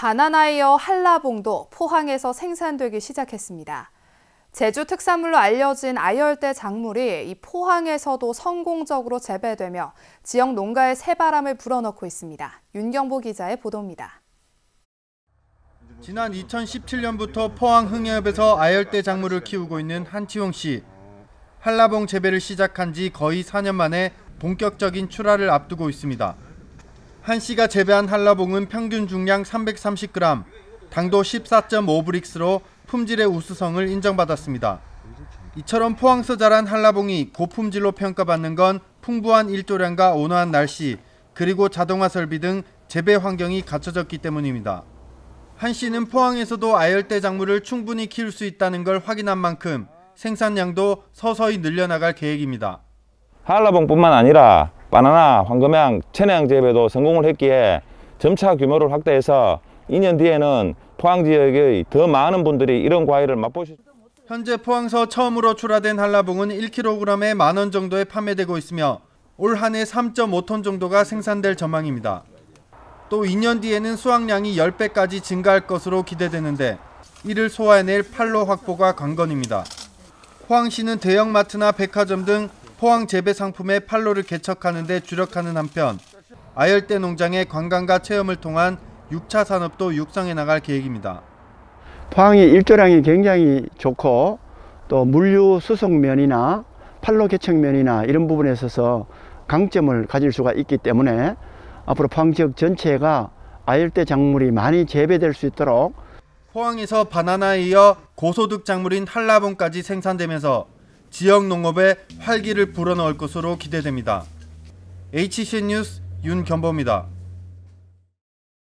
바나나 이어 한라봉도 포항에서 생산되기 시작했습니다. 제주 특산물로 알려진 아열대 작물이 이 포항에서도 성공적으로 재배되며 지역 농가에 새바람을 불어넣고 있습니다. 윤경보 기자의 보도입니다. 지난 2017년부터 포항 흥해읍에서 아열대 작물을 키우고 있는 한치홍 씨. 한라봉 재배를 시작한 지 거의 4년 만에 본격적인 출하를 앞두고 있습니다. 한 씨가 재배한 한라봉은 평균 중량 330g, 당도 14.5브릭스로 품질의 우수성을 인정받았습니다. 이처럼 포항서 자란 한라봉이 고품질로 평가받는 건 풍부한 일조량과 온화한 날씨, 그리고 자동화 설비 등 재배 환경이 갖춰졌기 때문입니다. 한 씨는 포항에서도 아열대 작물을 충분히 키울 수 있다는 걸 확인한 만큼 생산량도 서서히 늘려나갈 계획입니다. 한라봉뿐만 아니라 바나나, 황금향, 천혜향 재배도 성공을 했기에 점차 규모를 확대해서 2년 뒤에는 포항 지역의 더 많은 분들이 이런 과일을 맛보실 현재 포항서 처음으로 출하된 한라봉은 1kg에 만원 정도에 판매되고 있으며 올 한해 3.5톤 정도가 생산될 전망입니다. 또 2년 뒤에는 수확량이 10배까지 증가할 것으로 기대되는데 이를 소화해낼 판로 확보가 관건입니다. 포항시는 대형마트나 백화점 등 포항 재배 상품의 판로를 개척하는 데 주력하는 한편 아열대 농장의 관광과 체험을 통한 6차 산업도 육성해 나갈 계획입니다. 포항이 일조량이 굉장히 좋고 또 물류 수송면이나 판로 개척면이나 이런 부분에 있어서 강점을 가질 수가 있기 때문에 앞으로 포항 지역 전체가 아열대 작물이 많이 재배될 수 있도록 포항에서 바나나에 이어 고소득 작물인 한라봉까지 생산되면서 지역 농업에 활기를 불어넣을 것으로 기대됩니다. HC 뉴스 윤겸보입니다.